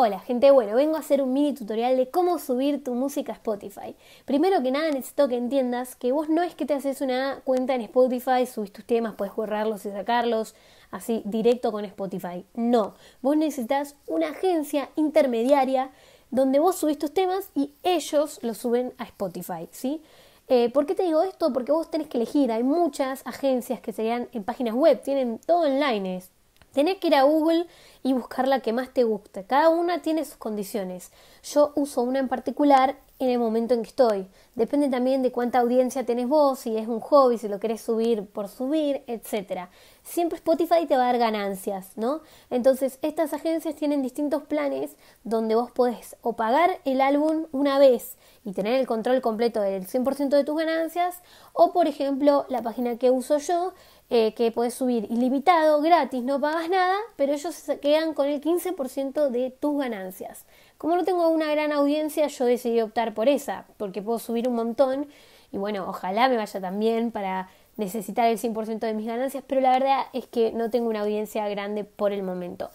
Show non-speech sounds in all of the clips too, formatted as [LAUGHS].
Hola gente, bueno, vengo a hacer un mini tutorial de cómo subir tu música a Spotify. Primero que nada necesito que entiendas que vos no es que te haces una cuenta en Spotify, subís tus temas, puedes borrarlos y sacarlos así directo con Spotify. No, vos necesitas una agencia intermediaria donde vos subís tus temas y ellos los suben a Spotify, ¿sí? Eh, ¿Por qué te digo esto? Porque vos tenés que elegir, hay muchas agencias que serían en páginas web, tienen todo online, es Tenés que ir a Google y buscar la que más te guste. Cada una tiene sus condiciones. Yo uso una en particular en el momento en que estoy. Depende también de cuánta audiencia tenés vos, si es un hobby, si lo querés subir por subir, etc. Siempre Spotify te va a dar ganancias, ¿no? Entonces, estas agencias tienen distintos planes donde vos podés o pagar el álbum una vez y tener el control completo del 100% de tus ganancias, o por ejemplo, la página que uso yo, eh, que puedes subir ilimitado, gratis, no pagas nada, pero ellos se quedan con el 15% de tus ganancias. Como no tengo una gran audiencia, yo decidí optar por esa, porque puedo subir un montón y bueno, ojalá me vaya también para necesitar el 100% de mis ganancias, pero la verdad es que no tengo una audiencia grande por el momento.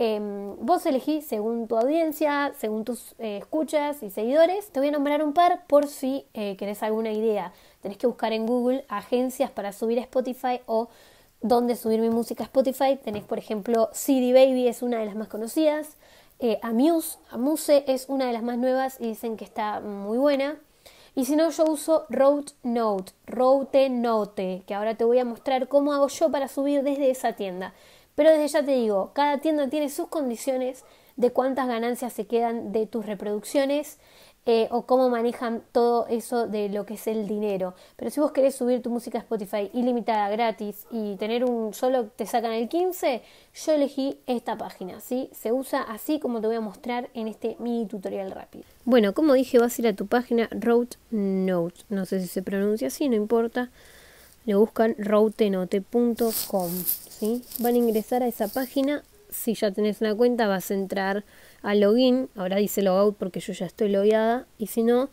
Em, vos elegís según tu audiencia, según tus eh, escuchas y seguidores. Te voy a nombrar un par por si eh, querés alguna idea. Tenés que buscar en Google agencias para subir a Spotify o dónde subir mi música a Spotify. Tenés, por ejemplo, CD Baby es una de las más conocidas. Eh, Amuse, Amuse es una de las más nuevas y dicen que está muy buena. Y si no, yo uso Route Note, Route Note, que ahora te voy a mostrar cómo hago yo para subir desde esa tienda. Pero desde ya te digo, cada tienda tiene sus condiciones de cuántas ganancias se quedan de tus reproducciones eh, o cómo manejan todo eso de lo que es el dinero. Pero si vos querés subir tu música a Spotify ilimitada, gratis y tener un solo te sacan el 15, yo elegí esta página, ¿sí? Se usa así como te voy a mostrar en este mini tutorial rápido. Bueno, como dije, vas a ir a tu página Roadnote Note, no sé si se pronuncia así, no importa. le buscan routenote.com, ¿sí? Van a ingresar a esa página si ya tenés una cuenta, vas a entrar a login. Ahora dice logout porque yo ya estoy logueada. Y si no,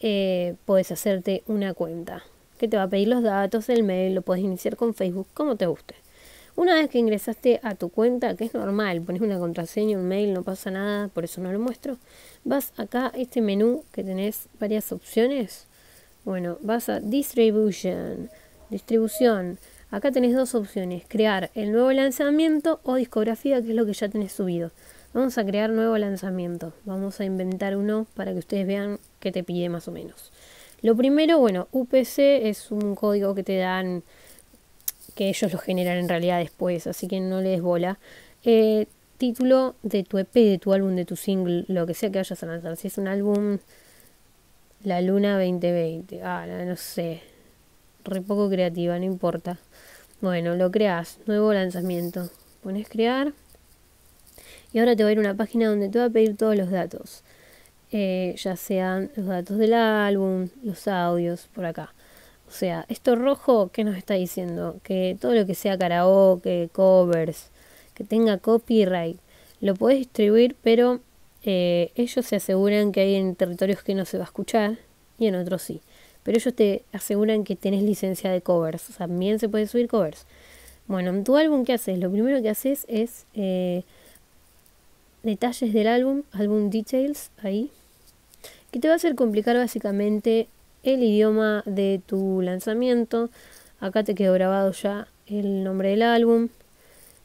eh, puedes hacerte una cuenta que te va a pedir los datos, el mail, lo puedes iniciar con Facebook, como te guste. Una vez que ingresaste a tu cuenta, que es normal, pones una contraseña, un mail, no pasa nada, por eso no lo muestro, vas acá a este menú que tenés varias opciones. Bueno, vas a Distribution, Distribución, Acá tenés dos opciones, crear el nuevo lanzamiento o discografía, que es lo que ya tenés subido. Vamos a crear nuevo lanzamiento. Vamos a inventar uno para que ustedes vean qué te pide más o menos. Lo primero, bueno, UPC es un código que te dan, que ellos lo generan en realidad después, así que no le des bola. Eh, título de tu EP, de tu álbum, de tu single, lo que sea que vayas a lanzar. Si es un álbum, La Luna 2020, ah, no sé, re poco creativa, no importa. Bueno, lo creas, nuevo lanzamiento. Pones crear. Y ahora te va a ir una página donde te va a pedir todos los datos. Eh, ya sean los datos del álbum, los audios, por acá. O sea, esto rojo, que nos está diciendo? Que todo lo que sea karaoke, covers, que tenga copyright, lo puedes distribuir, pero eh, ellos se aseguran que hay en territorios que no se va a escuchar y en otros sí pero ellos te aseguran que tenés licencia de covers, o sea, también se puede subir covers. Bueno, en tu álbum, ¿qué haces? Lo primero que haces es eh, detalles del álbum, álbum details, ahí, que te va a hacer complicar básicamente el idioma de tu lanzamiento. Acá te quedó grabado ya el nombre del álbum.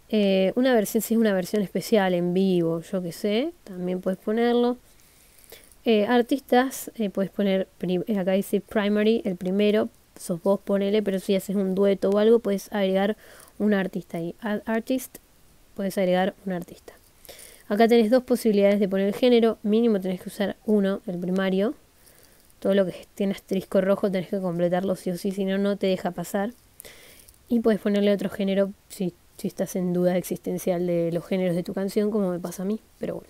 Eh, una versión, si es una versión especial en vivo, yo qué sé, también puedes ponerlo. Eh, artistas, eh, puedes poner, eh, acá dice primary, el primero, sos vos, ponele, pero si haces un dueto o algo, puedes agregar un artista ahí. Add artist, puedes agregar un artista. Acá tenés dos posibilidades de poner el género, mínimo tenés que usar uno, el primario. Todo lo que tiene asterisco rojo tenés que completarlo sí o sí, si no, no te deja pasar. Y puedes ponerle otro género si, si estás en duda existencial de los géneros de tu canción, como me pasa a mí, pero bueno.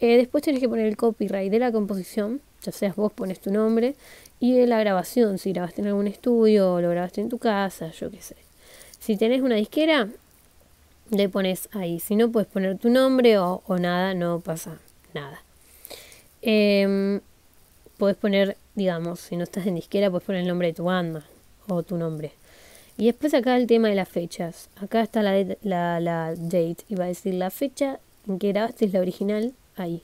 Eh, después tenés que poner el copyright de la composición, ya seas vos pones tu nombre, y de la grabación, si grabaste en algún estudio o lo grabaste en tu casa, yo qué sé. Si tenés una disquera, le pones ahí. Si no, puedes poner tu nombre o, nada, no pasa nada. Eh, em, puedes poner, digamos, si no estás en disquera, puedes poner el nombre de tu banda o tu nombre. Y después acá el tema de las fechas. Acá está la, la, la date, va a decir la fecha en que grabaste es la original ahí.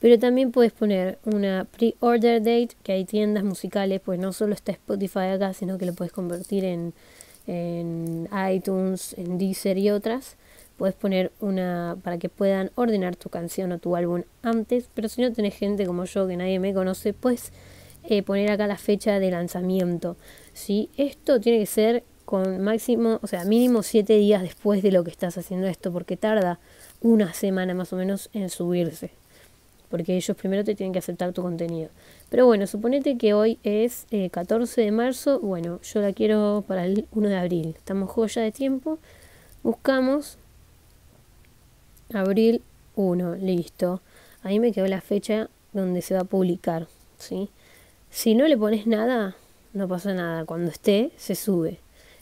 Pero también puedes poner una pre-order date, que hay tiendas musicales, pues no solo está Spotify acá, sino que lo puedes convertir en, en iTunes, en Deezer y otras. Puedes poner una para que puedan ordenar tu canción o tu álbum antes, pero si no tenés gente como yo que nadie me conoce, pues poner acá la fecha de lanzamiento. ¿sí? Esto tiene que ser con máximo, o sea, mínimo siete días después de lo que estás haciendo esto, porque tarda una semana más o menos en subirse. Porque ellos primero te tienen que aceptar tu contenido. Pero bueno, suponete que hoy es 14 eh, de marzo. Bueno, yo la quiero para el 1 de abril. Estamos joya de tiempo. Buscamos abril 1. Listo. Ahí me quedó la fecha donde se va a publicar. Si no le pones nada, no pasa nada. Cuando esté, se sube.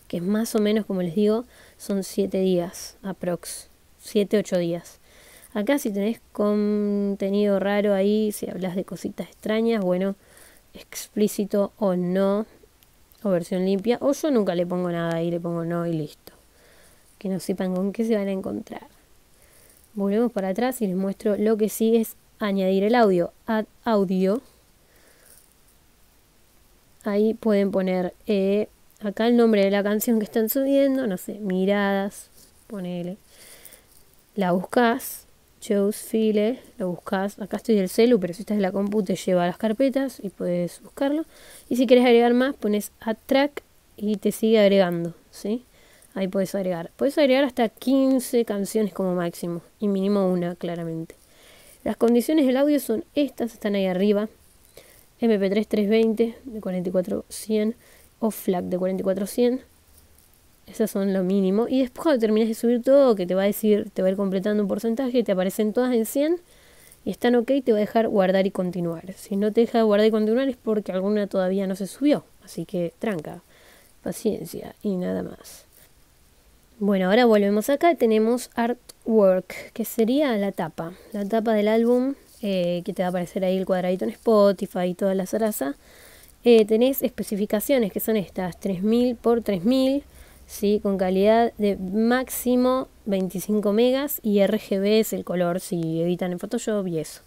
Que es más o menos, como les digo, son 7 días aprox. 7, 8 días. Acá si tenés contenido raro ahí, si hablas de cositas extrañas, bueno, explícito o no, o versión limpia, o yo nunca le pongo nada ahí, le pongo no y listo. Que no sepan con qué se van a encontrar. Volvemos para atrás y les muestro lo que sí es añadir el audio. Add audio. Ahí pueden poner eh, acá el nombre de la canción que están subiendo, no sé, miradas, ponele la buscas, choose file, lo buscas, acá estoy del celu, pero si estás en la compu te lleva a las carpetas y puedes buscarlo. Y si quieres agregar más, pones add track y te sigue agregando, ¿sí? Ahí puedes agregar. Puedes agregar hasta 15 canciones como máximo y mínimo una, claramente. Las condiciones del audio son estas, están ahí arriba. MP3 320 de 44 100 o FLAC de 44 esas son lo mínimo. Y después cuando terminas de subir todo, que te va a decir, te va a ir completando un porcentaje, te aparecen todas en 100 y están ok, te va a dejar guardar y continuar. Si no te deja guardar y continuar es porque alguna todavía no se subió. Así que tranca, paciencia y nada más. Bueno, ahora volvemos acá. Tenemos artwork, que sería la tapa. La tapa del álbum, eh, que te va a aparecer ahí el cuadradito en Spotify y toda la zaraza. Eh, tenés especificaciones, que son estas, 3000 por 3000 ¿sí? con calidad de máximo 25 megas y RGB es el color si editan en Photoshop y eso.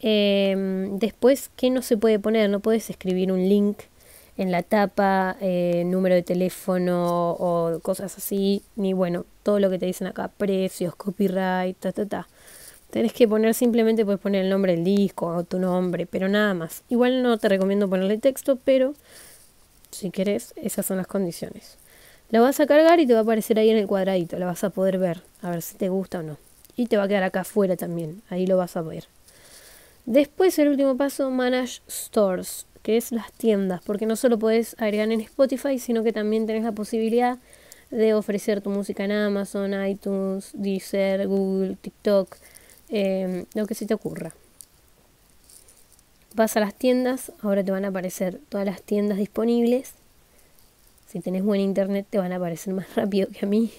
Em, después, ¿qué no se puede poner? No puedes escribir un link en la tapa, eh, número de teléfono o cosas así, ni bueno, todo lo que te dicen acá, precios, copyright, ta, ta, ta. Tenés que poner simplemente, puedes poner el nombre del disco o tu nombre, pero nada más. Igual no te recomiendo ponerle texto, pero si querés, esas son las condiciones. La vas a cargar y te va a aparecer ahí en el cuadradito. La vas a poder ver, a ver si te gusta o no. Y te va a quedar acá afuera también. Ahí lo vas a ver. Después el último paso, Manage Stores, que es las tiendas, porque no solo podés agregar en Spotify, sino que también tenés la posibilidad de ofrecer tu música en Amazon, iTunes, Deezer, Google, TikTok, em, lo que se te ocurra. Vas a las tiendas, ahora te van a aparecer todas las tiendas disponibles si tenés buen internet te van a aparecer más [LAUGHS] rápido que a mí.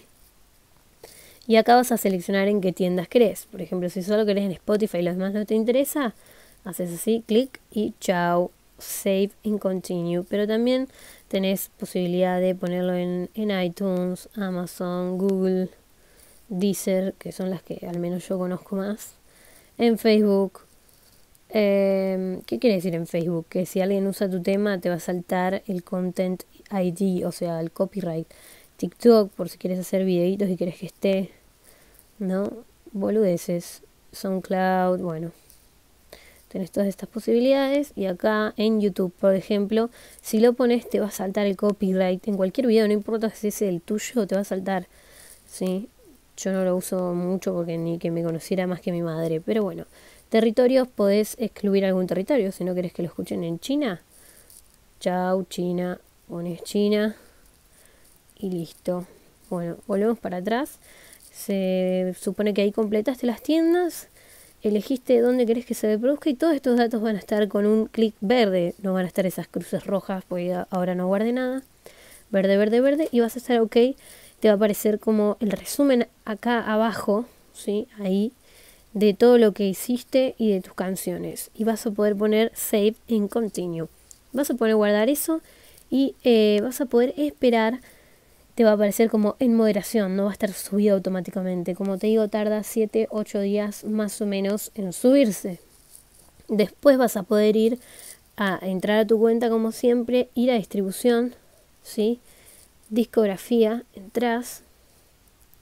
Y acá vas a seleccionar en qué tiendas crees. Por ejemplo, si solo querés en Spotify y los demás no te interesa, haces así, clic y chau. save and continue. Pero también tenés posibilidad de ponerlo en, iTunes, Amazon, Google, Deezer, que son las que al menos yo conozco más. En Facebook, em, ¿Qué quiere decir en Facebook? Que si alguien usa tu tema te va a saltar el content ID, o sea, el copyright. TikTok, por si quieres hacer videitos y quieres que esté, ¿no? Boludeces, SoundCloud, bueno. Tienes todas estas posibilidades y acá en YouTube, por ejemplo, si lo pones te va a saltar el copyright en cualquier video, no importa si es el tuyo, te va a saltar. ¿sí? Yo no lo uso mucho porque ni que me conociera más que mi madre, pero bueno, territorios podés excluir algún territorio, si no querés que lo escuchen en China. Chau, China pones China y listo. Bueno, volvemos para atrás. Se supone que ahí completaste las tiendas, elegiste dónde querés que se reproduzca y todos estos datos van a estar con un clic verde, no van a estar esas cruces rojas porque ahora no guarde nada. Verde, verde, verde y vas a hacer OK. Te va a aparecer como el resumen acá abajo, ¿sí? Ahí de todo lo que hiciste y de tus canciones y vas a poder poner save and continue. Vas a poder guardar eso y eh, vas a poder esperar te va a aparecer como en moderación, no va a estar subido automáticamente. Como te digo, tarda 7, 8 días más o menos en subirse. Después vas a poder ir a entrar a tu cuenta como siempre, ir a distribución, ¿sí? discografía, entras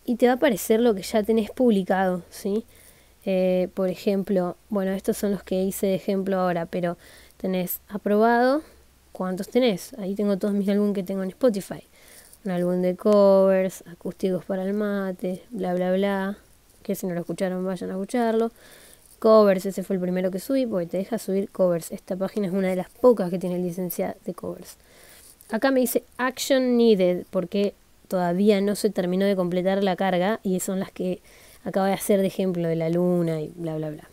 y te va a aparecer lo que ya tenés publicado. ¿sí? Eh, por ejemplo, bueno, estos son los que hice de ejemplo ahora, pero tenés aprobado, cuántos tenés. Ahí tengo todos mis álbumes que tengo en Spotify. Un álbum de covers, acústicos para el mate, bla, bla, bla. Que si no lo escucharon, vayan a escucharlo. Covers, ese fue el primero que subí, porque te deja subir covers. Esta página es una de las pocas que tiene licencia de covers. Acá me dice Action Needed, porque todavía no se terminó de completar la carga y son las que acaba de hacer de ejemplo de la luna y bla, bla, bla.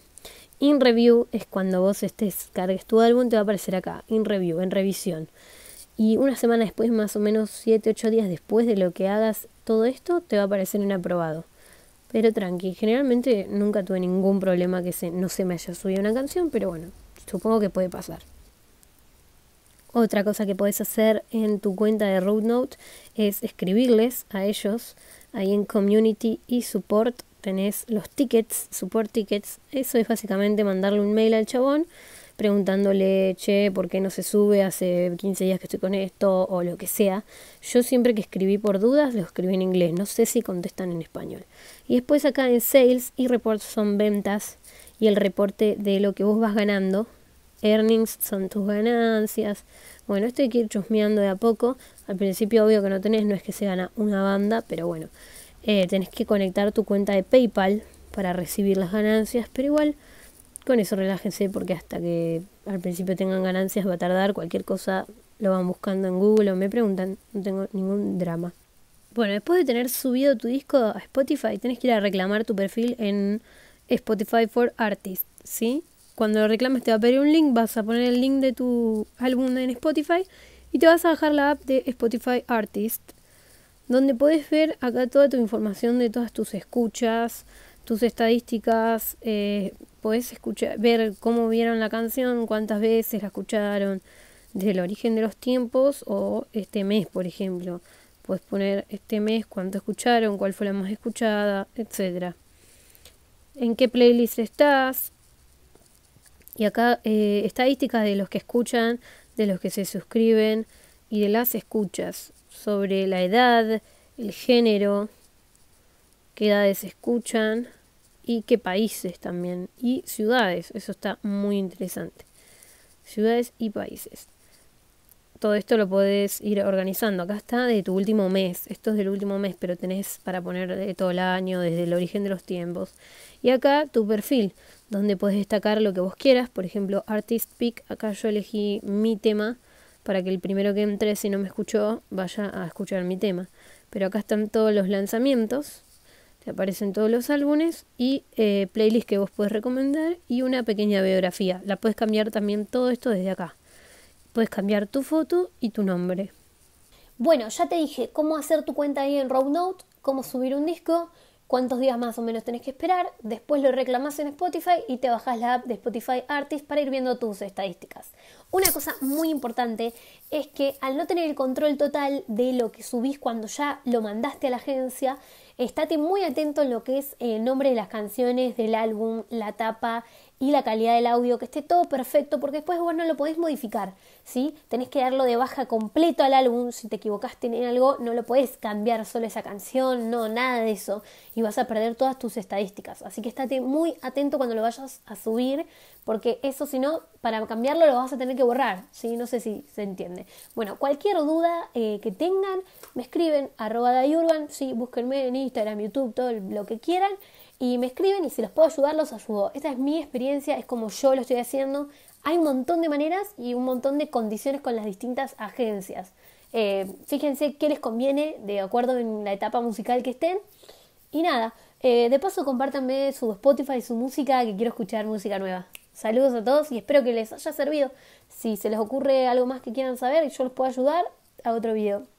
In review es cuando vos estés, cargues tu álbum, te va a aparecer acá, in review, en revisión. Y una semana después, más o menos 7, 8 días después de lo que hagas todo esto, te va a aparecer en aprobado. Pero tranqui, generalmente nunca tuve ningún problema que se, no se me haya subido una canción, pero bueno, supongo que puede pasar. Otra cosa que podés hacer en tu cuenta de Roadnote es escribirles a ellos ahí en Community y Support tenés los tickets, support tickets. Eso es básicamente mandarle un mail al chabón preguntándole, che, ¿por qué no se sube? Hace 15 días que estoy con esto o lo que sea. Yo siempre que escribí por dudas lo escribí en inglés, no sé si contestan en español. Y después acá en sales y reports son ventas y el reporte de lo que vos vas ganando. Earnings son tus ganancias. Bueno, esto hay que ir chusmeando de a poco. Al principio obvio que no tenés, no es que se gana una banda, pero bueno. Eh, tenés que conectar tu cuenta de PayPal para recibir las ganancias, pero igual con eso relájense porque hasta que al principio tengan ganancias va a tardar, cualquier cosa lo van buscando en Google o me preguntan, no tengo ningún drama. Bueno, después de tener subido tu disco a Spotify, tenés que ir a reclamar tu perfil en Spotify for Artists, ¿sí? Cuando lo reclames te va a pedir un link, vas a poner el link de tu álbum en Spotify y te vas a bajar la app de Spotify Artists donde podés ver acá toda tu información de todas tus escuchas, tus estadísticas, puedes eh, podés escuchar, ver cómo vieron la canción, cuántas veces la escucharon, del origen de los tiempos o este mes, por ejemplo. Puedes poner este mes cuánto escucharon, cuál fue la más escuchada, etc. En qué playlist estás. Y acá eh, estadísticas de los que escuchan, de los que se suscriben y de las escuchas sobre la edad, el género, qué edades escuchan y qué países también. Y ciudades, eso está muy interesante. Ciudades y países. Todo esto lo puedes ir organizando. Acá está de tu último mes. Esto es del último mes, pero tenés para poner de todo el año, desde el origen de los tiempos. Y acá tu perfil, donde puedes destacar lo que vos quieras. Por ejemplo, Artist Pick. Acá yo elegí mi tema para que el primero que entre, si no me escuchó, vaya a escuchar mi tema. Pero acá están todos los lanzamientos, te aparecen todos los álbumes y eh, playlists que vos puedes recomendar y una pequeña biografía. La puedes cambiar también todo esto desde acá. Puedes cambiar tu foto y tu nombre. Bueno, ya te dije cómo hacer tu cuenta ahí en Roadnote, cómo subir un disco, cuántos días más o menos tenés que esperar, después lo reclamás en Spotify y te bajás la app de Spotify Artist para ir viendo tus estadísticas. Una cosa muy importante es que al no tener el control total de lo que subís cuando ya lo mandaste a la agencia, estate muy atento en lo que es el nombre de las canciones, del álbum, la tapa, y la calidad del audio, que esté todo perfecto, porque después vos no lo podés modificar, ¿sí? Tenés que darlo de baja completo al álbum, si te equivocaste en algo, no lo podés cambiar solo esa canción, no, nada de eso, y vas a perder todas tus estadísticas. Así que estate muy atento cuando lo vayas a subir, porque eso si no, para cambiarlo lo vas a tener que borrar, ¿sí? No sé si se entiende. Bueno, cualquier duda eh, que tengan, me escriben arroba dayurban, ¿sí? Búsquenme en Instagram, YouTube, todo lo que quieran y me escriben y si los puedo ayudar, los ayudo. Esta es mi experiencia, es como yo lo estoy haciendo. Hay un montón de maneras y un montón de condiciones con las distintas agencias. Eh, fíjense qué les conviene de acuerdo en la etapa musical que estén. Y nada, eh, de paso compártanme su Spotify, y su música, que quiero escuchar música nueva. Saludos a todos y espero que les haya servido. Si se les ocurre algo más que quieran saber y yo los puedo ayudar, a otro video.